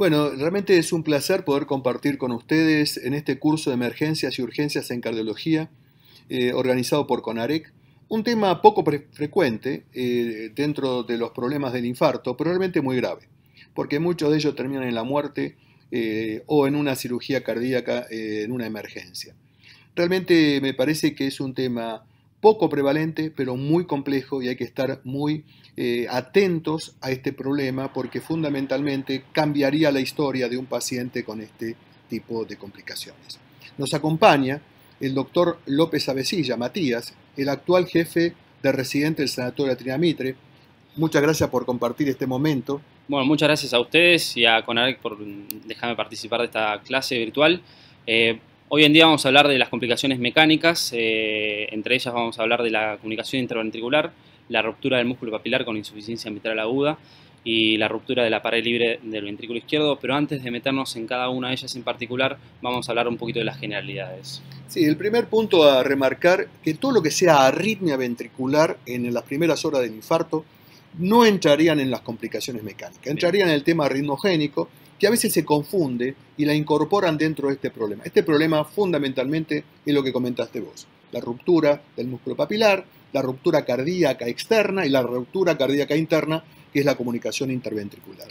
Bueno, realmente es un placer poder compartir con ustedes en este curso de emergencias y urgencias en cardiología eh, organizado por CONAREC. Un tema poco frecuente eh, dentro de los problemas del infarto, pero realmente muy grave, porque muchos de ellos terminan en la muerte eh, o en una cirugía cardíaca en una emergencia. Realmente me parece que es un tema poco prevalente, pero muy complejo y hay que estar muy eh, atentos a este problema porque fundamentalmente cambiaría la historia de un paciente con este tipo de complicaciones. Nos acompaña el doctor López Avesilla, Matías, el actual jefe de residente del Sanatorio Mitre. Muchas gracias por compartir este momento. Bueno, muchas gracias a ustedes y a Conarec por dejarme participar de esta clase virtual. Eh, Hoy en día vamos a hablar de las complicaciones mecánicas, eh, entre ellas vamos a hablar de la comunicación intraventricular, la ruptura del músculo papilar con insuficiencia mitral aguda y la ruptura de la pared libre del ventrículo izquierdo, pero antes de meternos en cada una de ellas en particular, vamos a hablar un poquito de las generalidades. Sí, el primer punto a remarcar, que todo lo que sea arritmia ventricular en las primeras horas del infarto, no entrarían en las complicaciones mecánicas, entrarían en el tema ritmogénico, que a veces se confunde y la incorporan dentro de este problema. Este problema fundamentalmente es lo que comentaste vos, la ruptura del músculo papilar, la ruptura cardíaca externa y la ruptura cardíaca interna, que es la comunicación interventricular.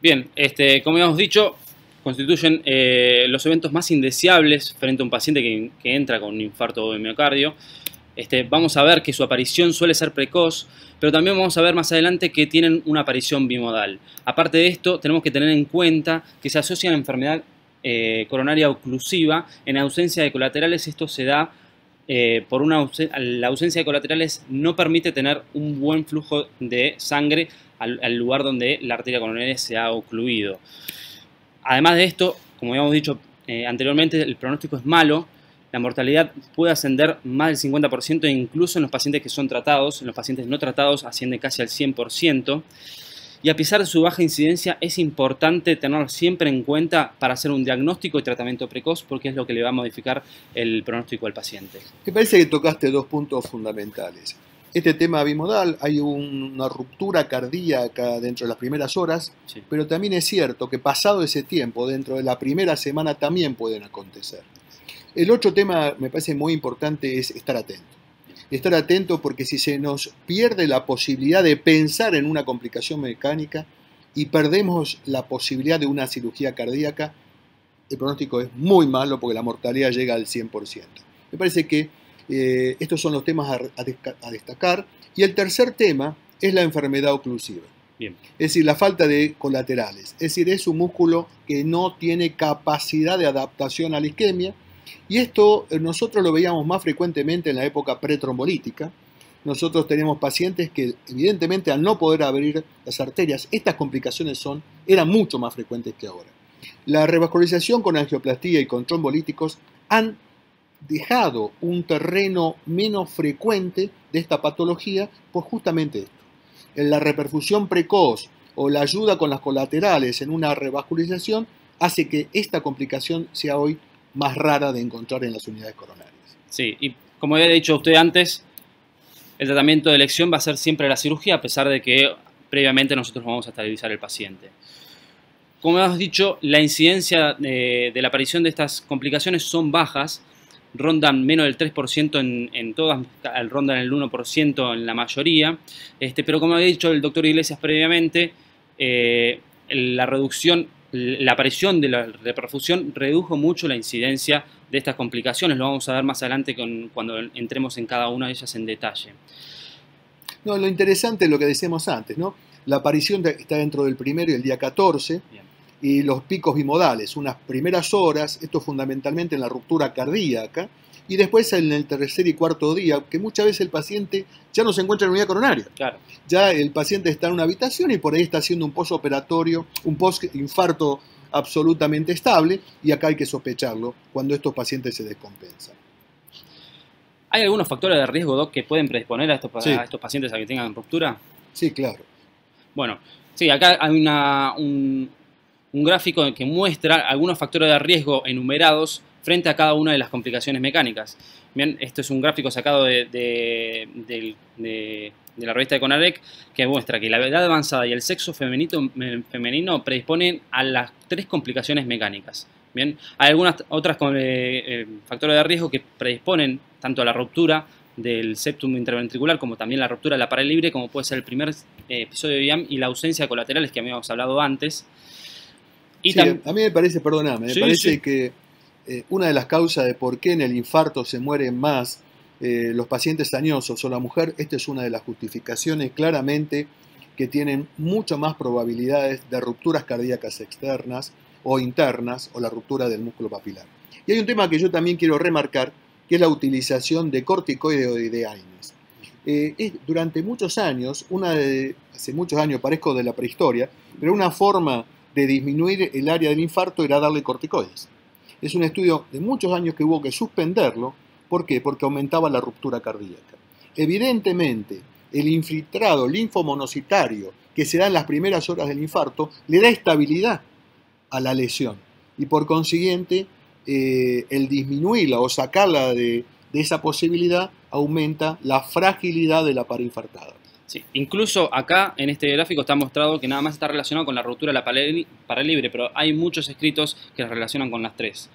Bien, este, como hemos dicho, constituyen eh, los eventos más indeseables frente a un paciente que entra con un infarto de miocardio. Este, vamos a ver que su aparición suele ser precoz, pero también vamos a ver más adelante que tienen una aparición bimodal. Aparte de esto, tenemos que tener en cuenta que se asocia a la enfermedad eh, coronaria oclusiva. En ausencia de colaterales, esto se da eh, por una la ausencia de colaterales no permite tener un buen flujo de sangre al, lugar donde la arteria coronaria se ha ocluido. Además de esto, como habíamos dicho eh, anteriormente, el pronóstico es malo, la mortalidad puede ascender más del 50%, incluso en los pacientes que son tratados, en los pacientes no tratados asciende casi al 100%. Y a pesar de su baja incidencia, es importante tenerlo siempre en cuenta para hacer un diagnóstico y tratamiento precoz, porque es lo que le va a modificar el pronóstico al paciente. Me parece que tocaste dos puntos fundamentales. Este tema bimodal, hay una ruptura cardíaca dentro de las primeras horas, pero también es cierto que pasado ese tiempo, dentro de la primera semana, también pueden acontecer. El otro tema, me parece muy importante, es estar atento. Estar atento porque si se nos pierde la posibilidad de pensar en una complicación mecánica y perdemos la posibilidad de una cirugía cardíaca, el pronóstico es muy malo porque la mortalidad llega al 100%. Me parece que eh, estos son los temas a, destacar. Y el tercer tema es la enfermedad oclusiva. Es decir, la falta de colaterales. Es decir, es un músculo que no tiene capacidad de adaptación a la isquemia y esto eh, nosotros lo veíamos más frecuentemente en la época pretrombolítica. Nosotros tenemos pacientes que evidentemente al no poder abrir las arterias, estas complicaciones son, eran mucho más frecuentes que ahora. La revascularización con angioplastía y con trombolíticos han dejado un terreno menos frecuente de esta patología por justamente esto. En la reperfusión precoz o la ayuda con las colaterales en una revascularización hace que esta complicación sea hoy más rara de encontrar en las unidades coronarias. Sí, y como había dicho usted antes, el tratamiento de elección va a ser siempre la cirugía, a pesar de que previamente nosotros vamos a estabilizar el paciente. Como hemos dicho, la incidencia eh, de, la aparición de estas complicaciones son bajas, rondan menos del 3% en, todas, rondan el 1% en la mayoría, este, pero como había dicho el doctor Iglesias previamente, eh, la reducción la aparición de la reperfusión redujo mucho la incidencia de estas complicaciones. Lo vamos a ver más adelante cuando entremos en cada una de ellas en detalle. No, lo interesante es lo que decíamos antes, ¿no? La aparición está dentro del primero y el día 14, y los picos bimodales, unas primeras horas, esto fundamentalmente en la ruptura cardíaca, y después en el tercer y cuarto día, que muchas veces el paciente ya no se encuentra en unidad coronaria. Claro. Ya el paciente está en una habitación y por ahí está haciendo un postoperatorio, un post-infarto absolutamente estable y acá hay que sospecharlo cuando estos pacientes se descompensan. ¿Hay algunos factores de riesgo, Doc, que pueden predisponer a estos, a estos pacientes a que tengan ruptura? Sí, claro. Bueno, sí, acá hay una, un, un gráfico que muestra algunos factores de riesgo enumerados frente a cada una de las complicaciones mecánicas. Bien, esto es un gráfico sacado de, la revista de Conarec que muestra que la edad avanzada y el sexo femenino, femenino predisponen a las tres complicaciones mecánicas. Bien, hay algunas otras eh, eh, factores de riesgo que predisponen tanto a la ruptura del septum interventricular, como también la ruptura de la pared libre, como puede ser el primer eh, episodio de IAM y la ausencia de colaterales que habíamos hablado antes a mí me parece, perdóname, me parece que eh, una de las causas de por qué en el infarto se mueren más eh, los pacientes añosos o la mujer, esta es una de las justificaciones claramente que tienen mucho más probabilidades de rupturas cardíacas externas o internas o la ruptura del músculo papilar. Y hay un tema que yo también quiero remarcar, que es la utilización de corticoides de AINES. E eh, durante muchos años, una de, hace muchos años, parezco de la prehistoria, pero una forma de disminuir el área del infarto era darle corticoides. Es un estudio de muchos años que hubo que suspenderlo. ¿Por qué? Porque aumentaba la ruptura cardíaca. Evidentemente, el infiltrado linfomonocitario que se da en las primeras horas del infarto le da estabilidad a la lesión y por consiguiente eh, el disminuirla o sacarla de, esa posibilidad aumenta la fragilidad de la parinfartada. Sí. Incluso acá en este gráfico está mostrado que nada más está relacionado con la ruptura de la pared libre, pero hay muchos escritos que la relacionan con las tres.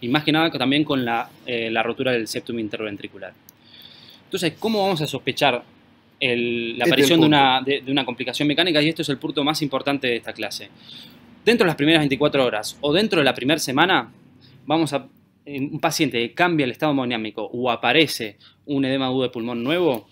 Y más que nada también con la, eh, rotura del septum interventricular. Entonces, ¿cómo vamos a sospechar la este aparición de, una, complicación mecánica? Y esto es el punto más importante de esta clase. Dentro de las primeras 24 horas o dentro de la primera semana, vamos a eh, un paciente cambia el estado hemodinámico o aparece un edema agudo de pulmón nuevo,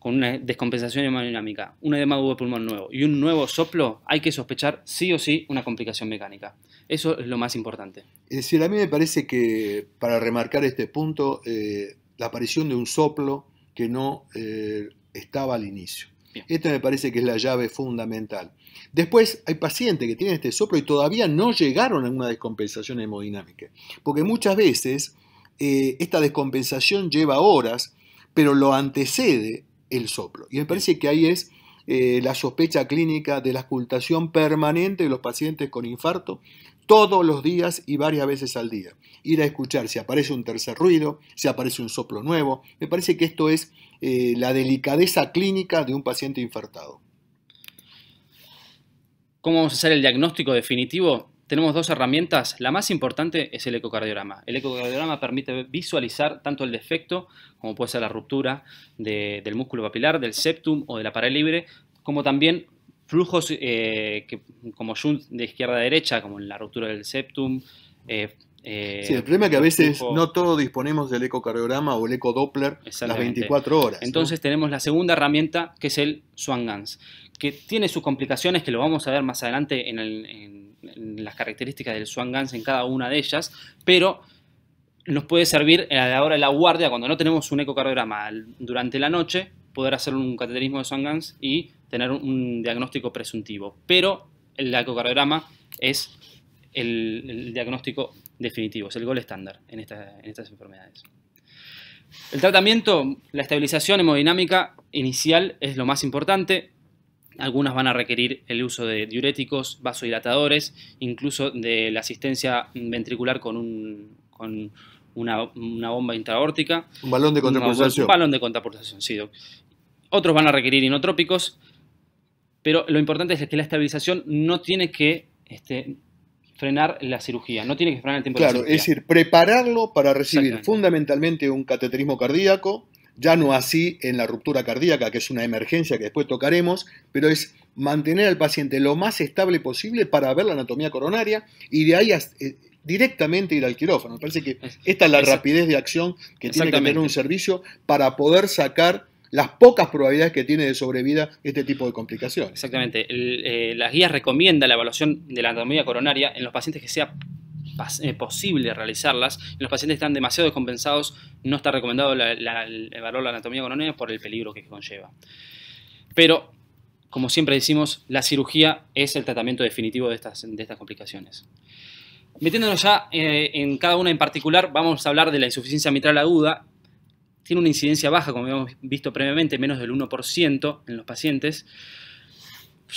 con una descompensación hemodinámica, un edema de pulmón nuevo y un nuevo soplo, hay que sospechar sí o sí una complicación mecánica. Eso es lo más importante. Es decir, a mí me parece que para remarcar este punto, eh, la aparición de un soplo que no eh, estaba al inicio. Esto me parece que es la llave fundamental. Después hay pacientes que tienen este soplo y todavía no llegaron a una descompensación hemodinámica, porque muchas veces eh, esta descompensación lleva horas, pero lo antecede el soplo. Y me parece que ahí es eh, la sospecha clínica de la ocultación permanente de los pacientes con infarto todos los días y varias veces al día. Ir a escuchar si aparece un tercer ruido, si aparece un soplo nuevo. Me parece que esto es eh, la delicadeza clínica de un paciente infartado. ¿Cómo vamos a hacer el diagnóstico definitivo? tenemos dos herramientas. La más importante es el ecocardiograma. El ecocardiograma permite visualizar tanto el defecto, como puede ser la ruptura del músculo papilar, del septum o de la pared libre, como también flujos eh, como de izquierda a derecha, como en la ruptura del septum. Eh, eh, sí, el problema es que a veces no todos disponemos del ecocardiograma o el ecodoppler las 24 horas. Entonces tenemos la segunda herramienta que es el Swan Gans, que tiene sus complicaciones, que lo vamos a ver más adelante en, las características del Swan Gans en cada una de ellas, pero nos puede servir a la hora de la guardia, cuando no tenemos un ecocardiograma durante la noche, poder hacer un cateterismo de Swan Gans y tener un diagnóstico presuntivo. Pero el ecocardiograma es el, diagnóstico definitivo, es el gol estándar en estas enfermedades. El tratamiento, la estabilización hemodinámica inicial es lo más importante algunas van a requerir el uso de diuréticos, vasodilatadores, incluso de la asistencia ventricular con, una, bomba intraórtica. Un balón de contrapulsación. Un, balón de contrapulsación, sí, Otros van a requerir inotrópicos, pero lo importante es que la estabilización no tiene que este, frenar la cirugía, no tiene que frenar el tiempo de cirugía. Claro, es decir, prepararlo para recibir fundamentalmente un cateterismo cardíaco, ya no así en la ruptura cardíaca, que es una emergencia que después tocaremos, pero es mantener al paciente lo más estable posible para ver la anatomía coronaria y de ahí eh, directamente ir al quirófano. Me parece que esta es la rapidez de acción que tiene que tener un servicio para poder sacar las pocas probabilidades que tiene de sobrevida este tipo de complicaciones. Exactamente. Eh, las guías recomiendan la evaluación de la anatomía coronaria en los pacientes que sea eh, posible realizarlas. los pacientes están demasiado descompensados no está recomendado el valor la anatomía coronaria por el peligro que conlleva. Pero, como siempre decimos, la cirugía es el tratamiento definitivo de estas, de estas complicaciones. Metiéndonos ya eh, en cada una en particular, vamos a hablar de la insuficiencia mitral aguda. Tiene una incidencia baja, como hemos visto previamente, menos del 1% en los pacientes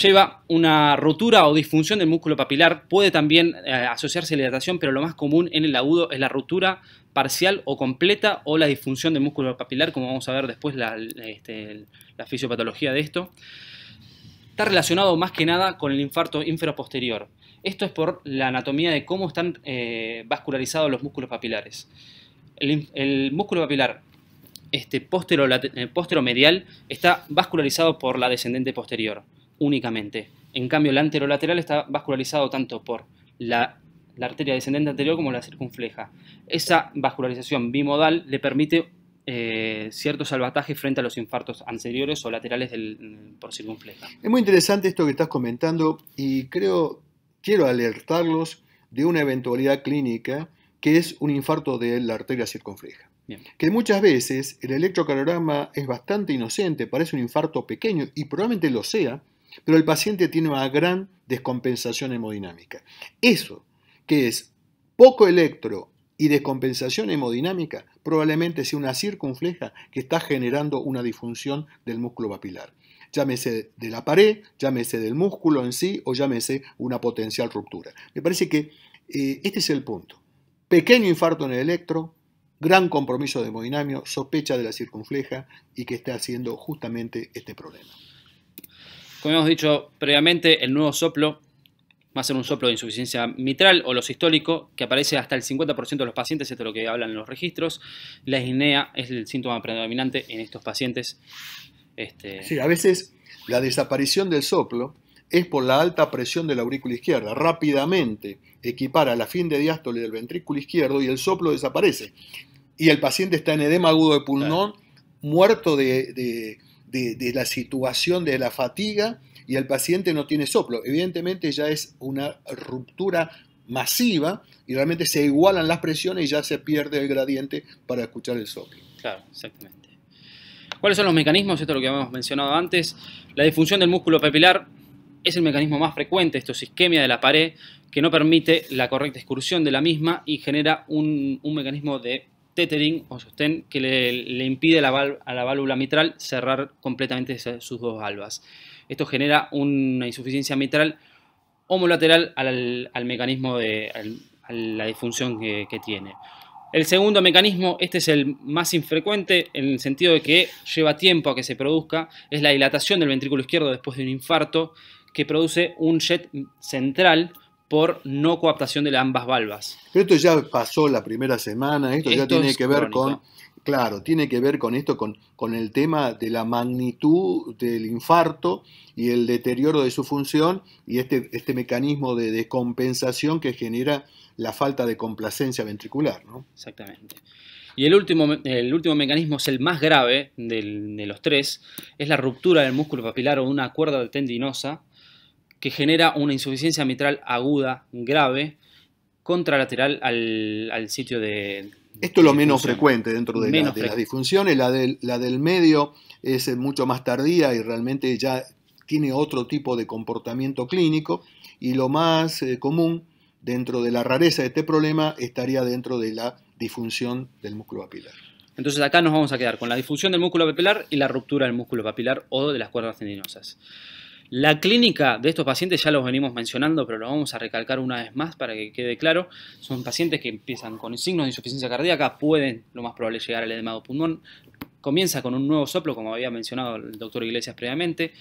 lleva una rotura o disfunción del músculo papilar. Puede también eh, asociarse a la hidratación, pero lo más común en el agudo es la ruptura parcial o completa o la disfunción del músculo papilar, como vamos a ver después la, este, fisiopatología de esto. Está relacionado más que nada con el infarto posterior. Esto es por la anatomía de cómo están eh, vascularizados los músculos papilares. El, músculo papilar este, eh, medial está vascularizado por la descendente posterior únicamente. En cambio, el anterolateral está vascularizado tanto por la, arteria descendente anterior como la circunfleja. Esa vascularización bimodal le permite eh, cierto salvataje frente a los infartos anteriores o laterales mm, por circunfleja. Es muy interesante esto que estás comentando y creo, quiero alertarlos de una eventualidad clínica que es un infarto de la arteria circunfleja. Que muchas veces el electrocardiograma es bastante inocente, parece un infarto pequeño y probablemente lo sea, pero el paciente tiene una gran descompensación hemodinámica. Eso, que es poco electro y descompensación hemodinámica, probablemente sea una circunfleja que está generando una disfunción del músculo papilar. Llámese de la pared, llámese del músculo en sí o llámese una potencial ruptura. Me parece que eh, este es el punto. Pequeño infarto en el electro, gran compromiso de hemodinamio, sospecha de la circunfleja y que está haciendo justamente este problema. Como hemos dicho previamente, el nuevo soplo va a ser un soplo de insuficiencia mitral o los sistólico, que aparece hasta el 50% de los pacientes, esto es lo que hablan en los registros. La isnea es el síntoma predominante en estos pacientes. Este, sí, a veces la desaparición del soplo es por la alta presión de la aurícula izquierda. Rápidamente equipara la fin de diástole del ventrículo izquierdo y el soplo desaparece. Y el paciente está en edema agudo de pulmón, muerto de de, la situación de la fatiga y el paciente no tiene soplo. Evidentemente ya es una ruptura masiva y realmente se igualan las presiones y ya se pierde el gradiente para escuchar el soplo. Claro, exactamente. ¿Cuáles son los mecanismos? Esto es lo que habíamos mencionado antes. La disfunción del músculo papilar es el mecanismo más frecuente, esto es isquemia de la pared, que no permite la correcta excursión de la misma y genera un mecanismo de tethering o sostén que le, impide a la, válvula mitral cerrar completamente sus dos valvas. Esto genera una insuficiencia mitral homolateral al, al mecanismo de la disfunción que, tiene. El segundo mecanismo, este es el más infrecuente en el sentido de que lleva tiempo a que se produzca, es la dilatación del ventrículo izquierdo después de un infarto que produce un jet central por no coaptación de ambas valvas. esto ya pasó la primera semana, esto, ya tiene que ver con claro, tiene que ver con esto, con, con, el tema de la magnitud del infarto y el deterioro de su función y este, este mecanismo de descompensación que genera la falta de complacencia ventricular. ¿no? Exactamente. Y el último, el último mecanismo es el más grave de los tres, es la ruptura del músculo papilar o una cuerda tendinosa, que genera una insuficiencia mitral aguda, grave, contralateral al, sitio de... Esto es lo menos frecuente dentro de, la, de las disfunciones, la del, la del medio es eh, mucho más tardía y realmente ya tiene otro tipo de comportamiento clínico y lo más eh, común dentro de la rareza de este problema estaría dentro de la disfunción del músculo papilar. Entonces acá nos vamos a quedar con la disfunción del músculo papilar y la ruptura del músculo papilar o de las cuerdas tendinosas. La clínica de estos pacientes ya los venimos mencionando, pero lo vamos a recalcar una vez más para que quede claro. Son pacientes que empiezan con signos de insuficiencia cardíaca, pueden lo más probable llegar al edema de pulmón. Comienza con un nuevo soplo, como había mencionado el doctor Iglesias previamente.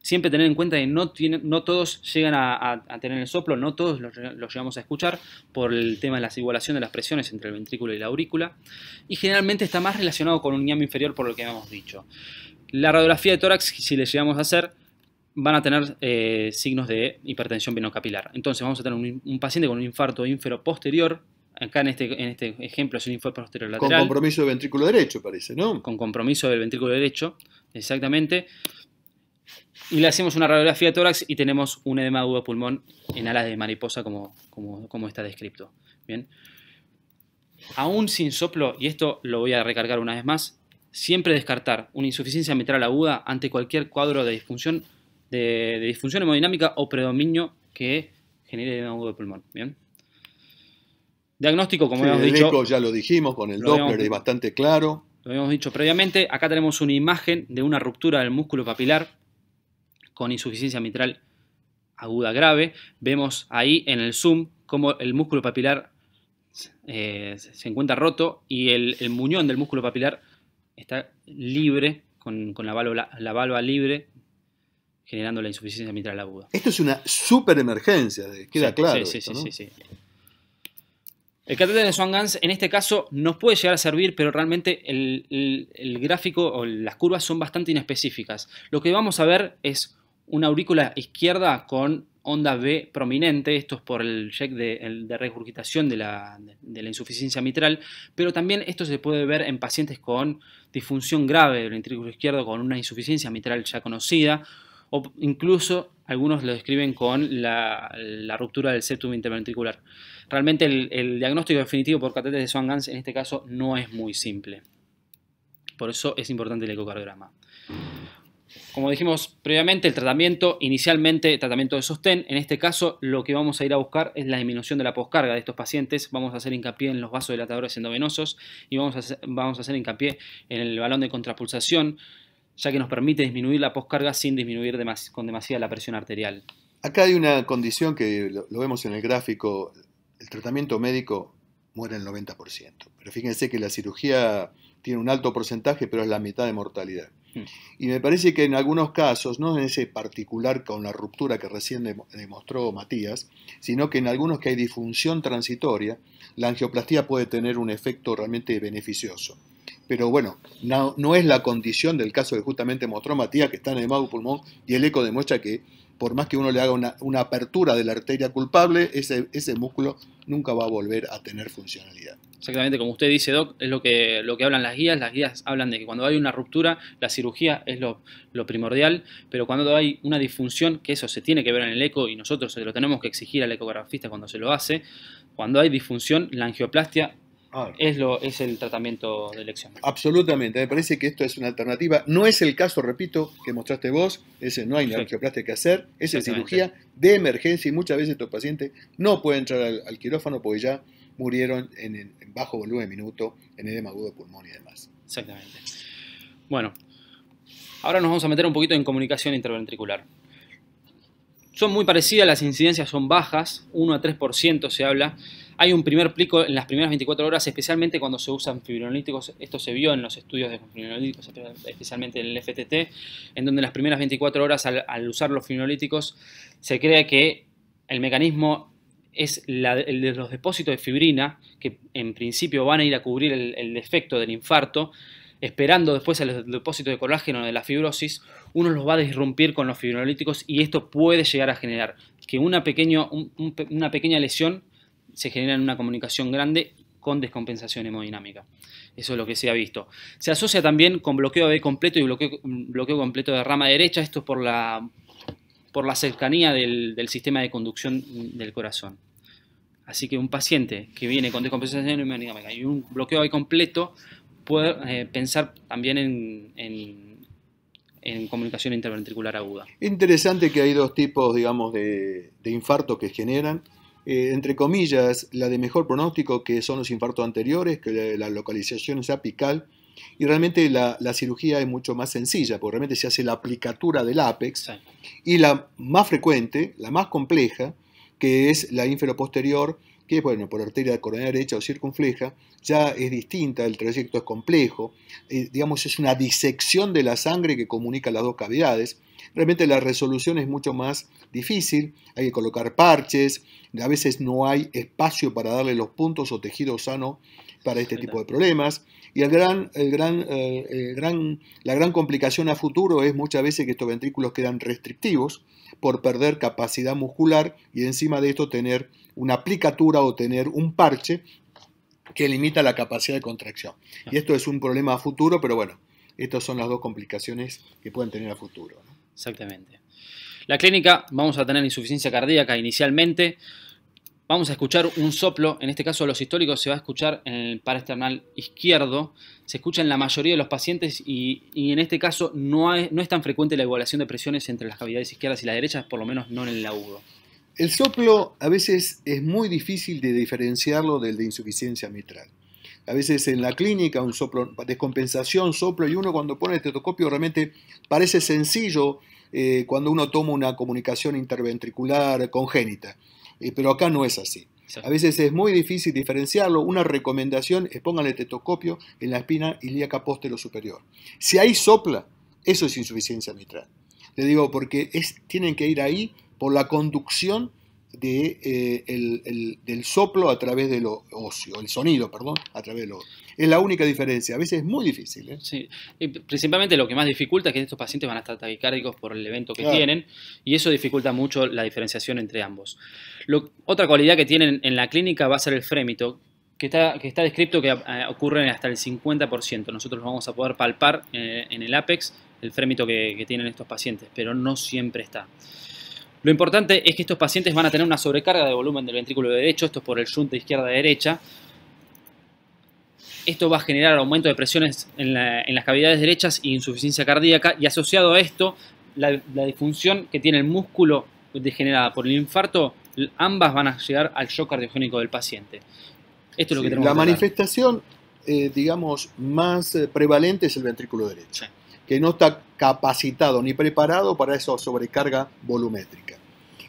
Siempre tener en cuenta que no, no todos llegan a, tener el soplo, no todos los, los llegamos a escuchar por el tema de la igualación de las presiones entre el ventrículo y la aurícula. Y generalmente está más relacionado con un ñame inferior por lo que hemos dicho. La radiografía de tórax, si le llegamos a hacer, van a tener eh, signos de hipertensión venocapilar. Entonces vamos a tener un, paciente con un infarto ínfero posterior, acá en este, en este ejemplo es un infarto posterior lateral. Con compromiso del ventrículo derecho, parece, ¿no? Con compromiso del ventrículo derecho, exactamente. Y le hacemos una radiografía de tórax y tenemos un edema agudo pulmón en alas de mariposa como, como, como está descrito. Bien. Aún sin soplo, y esto lo voy a recargar una vez más, siempre descartar una insuficiencia mitral aguda ante cualquier cuadro de disfunción de, disfunción hemodinámica o predominio que genere edema de pulmón. Bien. Diagnóstico, como hemos dicho. ya lo dijimos con el Doppler, es bastante claro. Lo habíamos dicho previamente. Acá tenemos una imagen de una ruptura del músculo papilar con insuficiencia mitral aguda grave. Vemos ahí en el zoom cómo el músculo papilar eh, se encuentra roto y el, muñón del músculo papilar está libre, con, la, la válvula libre generando la insuficiencia mitral aguda. Esto es una super emergencia, queda claro. Sí, sí, sí, El catéter de Swan en este caso nos puede llegar a servir, pero realmente el, gráfico o las curvas son bastante inespecíficas. Lo que vamos a ver es una aurícula izquierda con onda B prominente, esto es por el check de, de regurgitación de la, de la, insuficiencia mitral, pero también esto se puede ver en pacientes con disfunción grave del ventrículo izquierdo con una insuficiencia mitral ya conocida o incluso algunos lo describen con la, ruptura del septum interventricular. Realmente el, diagnóstico definitivo por catéter de swan en este caso no es muy simple. Por eso es importante el ecocardiograma. Como dijimos previamente, el tratamiento, inicialmente tratamiento de sostén, en este caso lo que vamos a ir a buscar es la disminución de la poscarga de estos pacientes, vamos a hacer hincapié en los vasos dilatadores endovenosos y vamos a vamos a hacer hincapié en el balón de contrapulsación, ya que nos permite disminuir la poscarga sin disminuir con demasiada la presión arterial. Acá hay una condición que lo, vemos en el gráfico, el tratamiento médico muere el 90%, pero fíjense que la cirugía tiene un alto porcentaje, pero es la mitad de mortalidad. Hmm. Y me parece que en algunos casos, no en ese particular con la ruptura que recién demostró Matías, sino que en algunos que hay disfunción transitoria, la angioplastía puede tener un efecto realmente beneficioso pero bueno, no, no, es la condición del caso de justamente mostró Matías, que está en el mago pulmón, y el eco demuestra que por más que uno le haga una, apertura de la arteria culpable, ese, ese, músculo nunca va a volver a tener funcionalidad. Exactamente, como usted dice, Doc, es lo que, lo que hablan las guías. Las guías hablan de que cuando hay una ruptura, la cirugía es lo, primordial, pero cuando hay una disfunción, que eso se tiene que ver en el eco y nosotros se lo tenemos que exigir al ecografista cuando se lo hace, cuando hay disfunción, la angioplastia Ah. Es, lo, es el tratamiento de elección. Absolutamente, me parece que esto es una alternativa. No es el caso, repito, que mostraste vos, ese no hay sí. que hacer, es cirugía de emergencia y muchas veces estos pacientes no pueden entrar al, quirófano porque ya murieron en, bajo volumen de minuto, en edema agudo de pulmón y demás. Exactamente. Bueno, ahora nos vamos a meter un poquito en comunicación interventricular. Son muy parecidas, las incidencias son bajas, 1 a 3% se habla hay un primer plico en las primeras 24 horas, especialmente cuando se usan fibrinolíticos. Esto se vio en los estudios de fibrinolíticos, especialmente en el FTT, en donde las primeras 24 horas al, usar los fibrinolíticos se cree que el mecanismo es la, el de los depósitos de fibrina, que en principio van a ir a cubrir el, defecto del infarto, esperando después el depósito de colágeno de la fibrosis, uno los va a disrumpir con los fibrinolíticos y esto puede llegar a generar que una, pequeño, una pequeña lesión se genera una comunicación grande con descompensación hemodinámica. Eso es lo que se ha visto. Se asocia también con bloqueo B completo y bloqueo, bloqueo completo de rama derecha, esto es por la, por la cercanía del, sistema de conducción del corazón. Así que un paciente que viene con descompensación hemodinámica y un bloqueo B completo puede eh, pensar también en, comunicación interventricular aguda. Interesante que hay dos tipos, digamos, de, de infarto que generan eh, entre comillas, la de mejor pronóstico, que son los infartos anteriores, que la, localización es apical, y realmente la, cirugía es mucho más sencilla, porque realmente se hace la aplicatura del ápex, y la más frecuente, la más compleja, que es la ínfero-posterior, que bueno, por arteria coronaria derecha o circunfleja, ya es distinta, el trayecto es complejo, eh, digamos, es una disección de la sangre que comunica las dos cavidades, Realmente la resolución es mucho más difícil, hay que colocar parches, a veces no hay espacio para darle los puntos o tejido sano para este tipo de problemas. Y el gran, eh, el gran, la gran complicación a futuro es muchas veces que estos ventrículos quedan restrictivos por perder capacidad muscular y encima de esto tener una aplicatura o tener un parche que limita la capacidad de contracción. Y esto es un problema a futuro, pero bueno, estas son las dos complicaciones que pueden tener a futuro. Exactamente. La clínica, vamos a tener insuficiencia cardíaca inicialmente. Vamos a escuchar un soplo, en este caso los históricos se va a escuchar en el par izquierdo, se escucha en la mayoría de los pacientes y, en este caso no, no es tan frecuente la igualación de presiones entre las cavidades izquierdas y las derechas, por lo menos no en el agudo. El soplo a veces es muy difícil de diferenciarlo del de insuficiencia mitral a veces en la clínica, un soplo, descompensación, soplo, y uno cuando pone el estetoscopio realmente parece sencillo eh, cuando uno toma una comunicación interventricular congénita, eh, pero acá no es así. A veces es muy difícil diferenciarlo. Una recomendación es pongan el estetoscopio en la espina ilíaca postero superior. Si ahí sopla, eso es insuficiencia mitral. Le digo porque es, tienen que ir ahí por la conducción eh, el, del soplo a través del ocio, el sonido, perdón, a través del ocio. Es la única diferencia, a veces es muy difícil. ¿eh? Sí, principalmente lo que más dificulta es que estos pacientes van a estar taquicárdicos por el evento que tienen y eso dificulta mucho la diferenciación entre ambos. otra cualidad que tienen en la clínica va a ser el frémito, que está, que está descrito que eh, ocurre hasta el 50%. Nosotros vamos a poder palpar en el apex, el frémito que tienen estos pacientes, pero no siempre está. Lo importante es que estos pacientes van a tener una sobrecarga de volumen del ventrículo derecho, esto es por el yunta izquierda-derecha. Esto va a generar aumento de presiones en, las cavidades derechas e insuficiencia cardíaca y asociado a esto la, disfunción que tiene el músculo degenerada por el infarto, ambas van a llegar al shock cardiogénico del paciente. Esto es lo que La manifestación, eh, digamos, más eh, prevalente es el ventrículo derecho, que no está capacitado ni preparado para esa sobrecarga volumétrica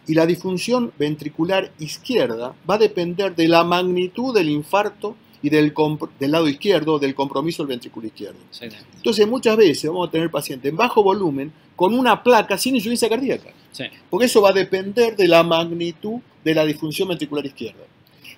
y la disfunción ventricular izquierda va a depender de la magnitud del infarto y del, del lado izquierdo, del compromiso del ventrículo izquierdo. Entonces muchas veces vamos a tener pacientes en bajo volumen con una placa sin insuficiencia cardíaca, porque eso va a depender de la magnitud de la disfunción ventricular izquierda.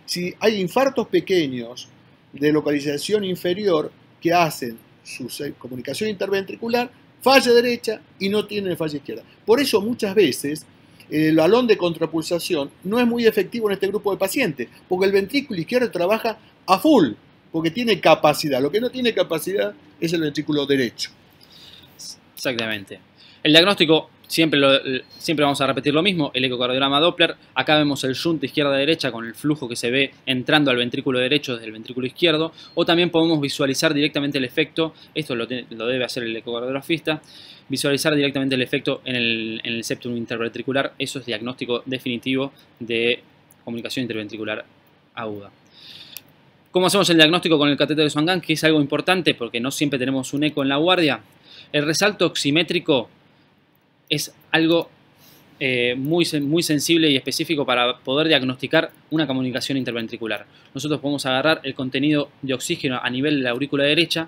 Si hay infartos pequeños de localización inferior que hacen su comunicación interventricular, falla derecha y no tienen falla izquierda. Por eso muchas veces el balón de contrapulsación no es muy efectivo en este grupo de pacientes, porque el ventrículo izquierdo trabaja a full, porque tiene capacidad. Lo que no tiene capacidad es el ventrículo derecho. Exactamente. El diagnóstico Siempre, siempre vamos a repetir lo mismo, el ecocardiograma Doppler, acá vemos el shunt izquierda-derecha con el flujo que se ve entrando al ventrículo derecho desde el ventrículo izquierdo, o también podemos visualizar directamente el efecto, esto lo, debe hacer el ecocardiografista, visualizar directamente el efecto en el, en septum interventricular, eso es diagnóstico definitivo de comunicación interventricular aguda. ¿Cómo hacemos el diagnóstico con el catéter de Swan Que es algo importante porque no siempre tenemos un eco en la guardia. El resalto oximétrico es algo eh, muy, muy sensible y específico para poder diagnosticar una comunicación interventricular. Nosotros podemos agarrar el contenido de oxígeno a nivel de la aurícula derecha,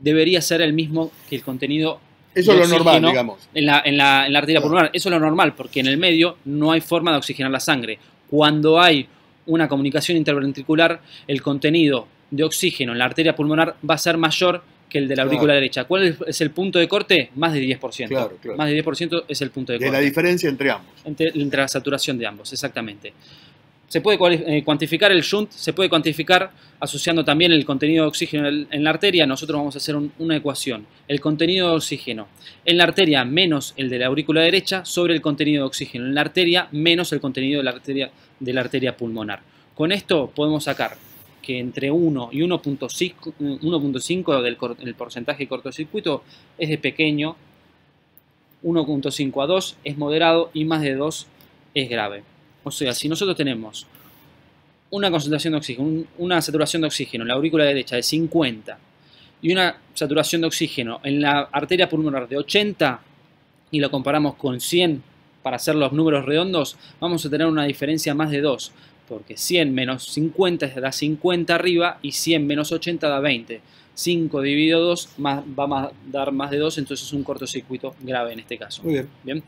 debería ser el mismo que el contenido eso normal, En la, en la, en la arteria pulmonar. Eso es lo normal, porque en el medio no hay forma de oxigenar la sangre. Cuando hay una comunicación interventricular, el contenido de oxígeno en la arteria pulmonar va a ser mayor que el de la aurícula derecha. ¿Cuál es el punto de corte? Más de 10%. Claro, claro. Más de 10% es el punto de, corte. De la diferencia entre ambos. Entre, la saturación de ambos, exactamente. Se puede eh, cuantificar el shunt, se puede cuantificar asociando también el contenido de oxígeno en la arteria. Nosotros vamos a hacer una ecuación. El contenido de oxígeno en la arteria menos el de la aurícula derecha sobre el contenido de oxígeno en la arteria menos el contenido de la arteria, de la arteria pulmonar. Con esto podemos sacar que entre 1 y 1.5 del el porcentaje de cortocircuito es de pequeño, 1.5 a 2 es moderado y más de 2 es grave. O sea, si nosotros tenemos una concentración de oxígeno, una saturación de oxígeno en la aurícula derecha de 50 y una saturación de oxígeno en la arteria pulmonar de 80 y lo comparamos con 100 para hacer los números redondos, vamos a tener una diferencia más de 2 porque 100 menos 50 da 50 arriba y 100 menos 80 da 20. 5 dividido 2 va a dar más de 2, entonces es un cortocircuito grave en este caso. Muy bien.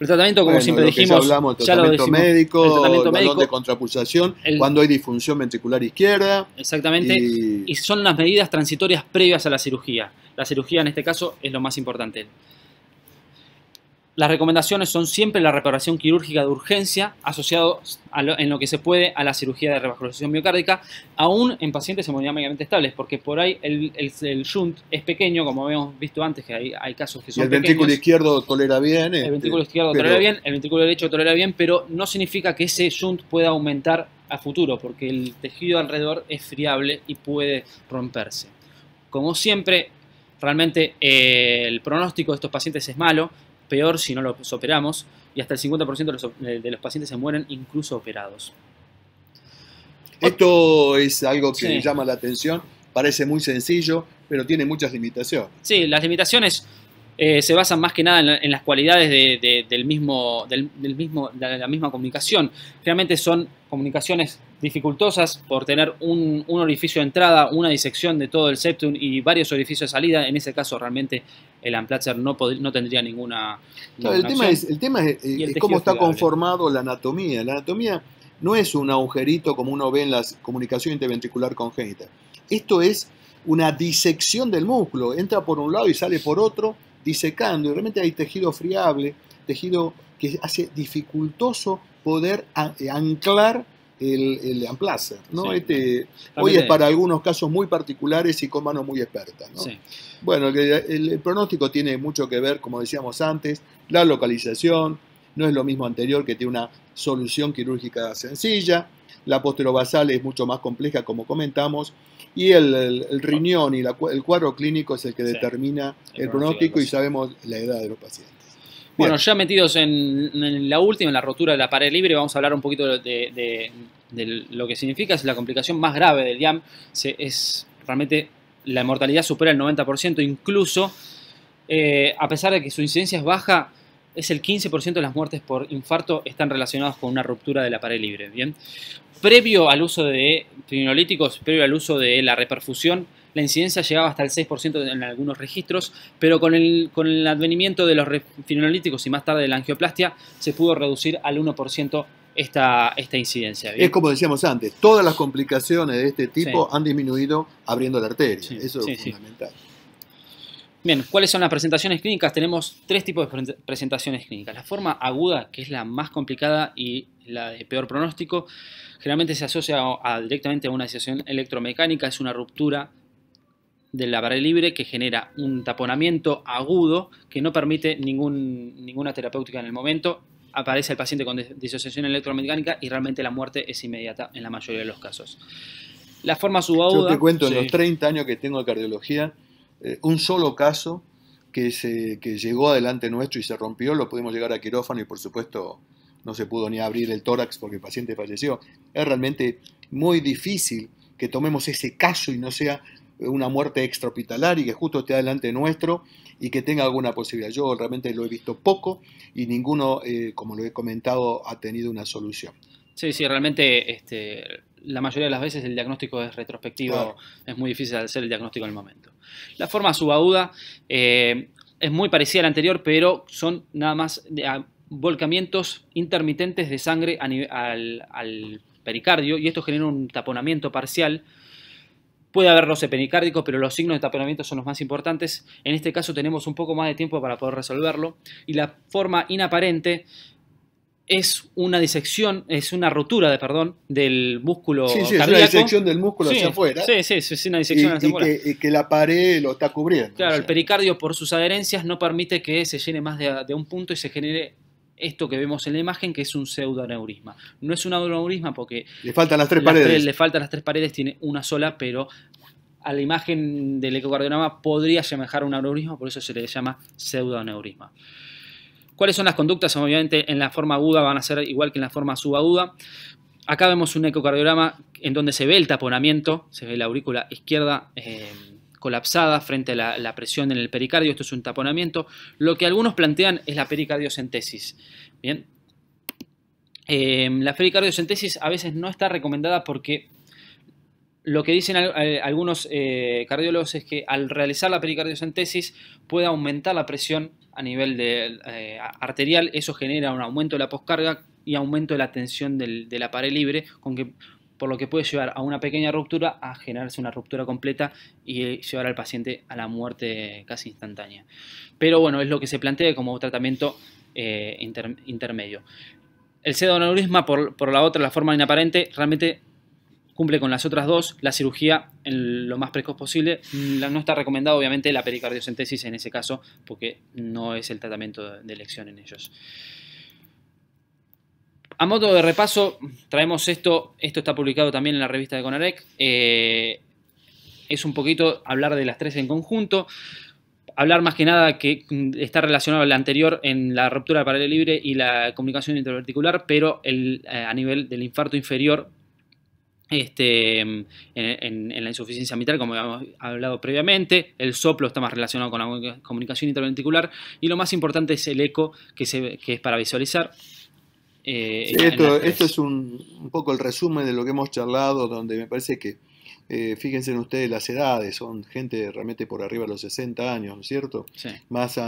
El tratamiento, como siempre dijimos, ya, tratamiento médico, el tratamiento médico, de contrapulsación, cuando hay disfunción ventricular izquierda. Exactamente, y son las medidas transitorias previas a la cirugía. La cirugía en este caso es lo más importante. Las recomendaciones son siempre la reparación quirúrgica de urgencia asociado en lo que se puede a la cirugía de revascularización miocárdica, aún en pacientes hemodinámicamente estables, porque por ahí el, el, shunt es pequeño, como habíamos visto antes, que hay, casos que son El ventrículo izquierdo tolera bien. el este, ventrículo izquierdo tolera bien, el ventrículo derecho tolera bien, pero no significa que ese shunt pueda aumentar a futuro, porque el tejido alrededor es friable y puede romperse. Como siempre, realmente eh, el pronóstico de estos pacientes es malo, peor si no los operamos, y hasta el 50% de los, pacientes se mueren incluso operados. Esto es algo que llama la atención, parece muy sencillo, pero tiene muchas limitaciones. Sí, las limitaciones eh, se basan más que nada en, las cualidades de, del mismo, del, mismo, la misma comunicación. Realmente son comunicaciones dificultosas por tener un, orificio de entrada, una disección de todo el septum y varios orificios de salida. En ese caso, realmente el amplatzer no, tendría ninguna. el, tema es, eh, cómo está conformado la anatomía. La anatomía no es un agujerito como uno ve en la comunicación interventricular congénita. Esto es una disección del músculo. Entra por un lado y sale por otro disecando y realmente hay tejido friable, tejido que hace dificultoso poder eh, anclar el, el este, hoy es para algunos casos muy particulares y con manos muy expertas. Bueno, el, el, pronóstico tiene mucho que ver, como decíamos antes, la localización, no es lo mismo anterior que tiene una solución quirúrgica sencilla, la posterobasal es mucho más compleja, como comentamos, y el, riñón y el cuadro clínico es el que determina el, pronóstico y sabemos la edad de los pacientes. Bueno, ya metidos en, la última, en la rotura de la pared libre, vamos a hablar un poquito de, lo que significa, es la complicación más grave del DIAM, es realmente la mortalidad supera el 90%, incluso eh, a pesar de que su incidencia es baja, es el 15% de las muertes por infarto están relacionadas con una ruptura de la pared libre. Bien, previo al uso de finolíticos, previo al uso de la reperfusión, la incidencia llegaba hasta el 6% en algunos registros, pero con el, advenimiento de los finolíticos y más tarde de la angioplastia, se pudo reducir al 1% esta, esta incidencia. Es como decíamos antes, todas las complicaciones de este tipo han disminuido abriendo la arteria. Eso es fundamental. Bien, ¿cuáles son las presentaciones clínicas? Tenemos tres tipos de presentaciones clínicas. La forma aguda, que es la más complicada y la de peor pronóstico, generalmente se asocia directamente a una disociación electromecánica, es una ruptura del la libre que genera un taponamiento agudo que no permite ninguna terapéutica en el momento. Aparece el paciente con disociación electromecánica y realmente la muerte es inmediata en la mayoría de los casos. La forma subaguda... Yo te cuento, en los 30 años que tengo de cardiología, eh, un solo caso que, se, llegó adelante nuestro y se rompió, lo pudimos llegar a quirófano y por supuesto no se pudo ni abrir el tórax porque el paciente falleció. Es realmente muy difícil que tomemos ese caso y no sea una muerte extrahospitalar y que justo esté adelante nuestro y que tenga alguna posibilidad. Yo realmente lo he visto poco y ninguno, eh, como lo he comentado, ha tenido una solución. Sí, sí, realmente este, la mayoría de las veces el diagnóstico es retrospectivo, es muy difícil hacer el diagnóstico en el momento. La forma subauda eh, es muy parecida a la anterior, pero son nada más de, ah, volcamientos intermitentes de sangre al, al pericardio y esto genera un taponamiento parcial. Puede haber roce pericárdico, pero los signos de taponamiento son los más importantes. En este caso tenemos un poco más de tiempo para poder resolverlo. Y la forma inaparente es una disección, es una rotura, de, perdón, del músculo sí, sí, es una disección del músculo hacia afuera. Sí, sí, es una disección hacia afuera. Que, y que la pared lo está cubriendo. Claro, el pericardio por sus adherencias no permite que se llene más de, un punto y se genere esto que vemos en la imagen, que es un pseudoaneurisma. No es un aneurisma porque... Le faltan las tres paredes. le faltan las tres paredes, tiene una sola, pero a la imagen del ecocardiograma podría semejar un aneurisma, por eso se le llama pseudoaneurisma. ¿Cuáles son las conductas? Obviamente en la forma aguda van a ser igual que en la forma subaguda. Acá vemos un ecocardiograma en donde se ve el taponamiento, se ve la aurícula izquierda eh, colapsada frente a la, presión en el pericardio, esto es un taponamiento. Lo que algunos plantean es la pericardiocentesis. Bien. Eh, la pericardiocentesis a veces no está recomendada porque lo que dicen algunos eh, cardiólogos es que al realizar la pericardiocentesis puede aumentar la presión a nivel eh, arterial, eso genera un aumento de la poscarga y aumento de la tensión de la pared libre, con que, por lo que puede llevar a una pequeña ruptura, a generarse una ruptura completa y eh, llevar al paciente a la muerte casi instantánea. Pero bueno, es lo que se plantea como tratamiento intermedio. El pseudoneurisma, por, por la otra, la forma inaparente, realmente cumple con las otras dos, la cirugía en lo más precoz posible. No está recomendado, obviamente, la pericardiocentesis en ese caso, porque no es el tratamiento de elección en ellos. A modo de repaso, traemos esto. Esto está publicado también en la revista de Conarec. Eh, es un poquito hablar de las tres en conjunto. Hablar más que nada que mm, está relacionado al anterior en la ruptura del paralelo libre y la comunicación interverticular, pero el, eh, a nivel del infarto inferior este, en, la insuficiencia mitral, como habíamos hablado previamente, el soplo está más relacionado con la comunicación interventricular y lo más importante es el eco que, es para visualizar. Eh, esto, es un, poco el resumen de lo que hemos charlado, donde me parece que, eh, fíjense en ustedes las edades, son gente realmente por arriba de los 60 años, ¿no es cierto? Más,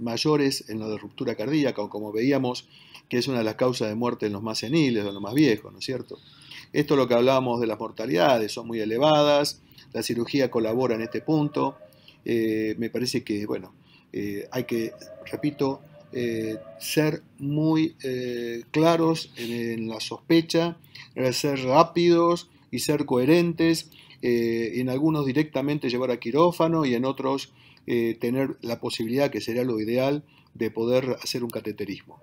mayores en lo de ruptura cardíaca, como veíamos, que es una de las causas de muerte en los más seniles, en los más viejos, ¿no es cierto? Esto es lo que hablábamos de las mortalidades, son muy elevadas, la cirugía colabora en este punto. Eh, me parece que, bueno, eh, hay que, repito, eh, ser muy claros en, en, la sospecha, ser rápidos y ser coherentes, en algunos directamente llevar a quirófano y en otros tener la posibilidad, que sería lo ideal, de poder hacer un cateterismo.